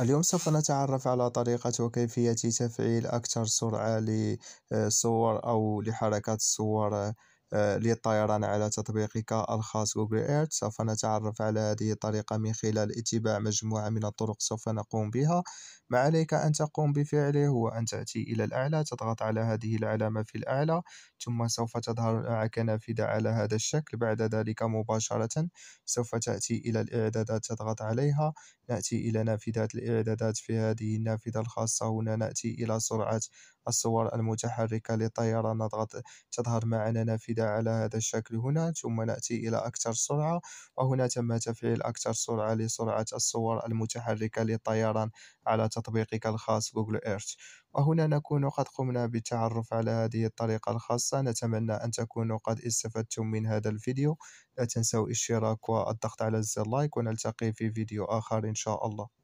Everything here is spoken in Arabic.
اليوم سوف نتعرف على طريقة وكيفية تفعيل أكثر سرعة لصور أو لحركة الصور. آه، للطيران على تطبيقك الخاص جوجل ايرت سوف نتعرف على هذه الطريقة من خلال اتباع مجموعة من الطرق سوف نقوم بها ما عليك أن تقوم بفعله هو أن تأتي إلى الأعلى تضغط على هذه العلامة في الأعلى ثم سوف تظهر معك نافذة على هذا الشكل بعد ذلك مباشرة سوف تأتي إلى الإعدادات تضغط عليها نأتي إلى نافذة الإعدادات في هذه النافذة الخاصة هنا نأتي إلى سرعة الصور المتحركة للطيارة نضغط تظهر معنا نافذة على هذا الشكل هنا ثم نأتي إلى أكثر سرعة وهنا تم تفعيل أكثر سرعة لسرعة الصور المتحركة للطيران على تطبيقك الخاص جوجل إيرث وهنا نكون قد قمنا بالتعرف على هذه الطريقة الخاصة نتمنى أن تكونوا قد استفدتم من هذا الفيديو لا تنسوا الاشتراك والضغط على زر لايك ونلتقي في فيديو آخر إن شاء الله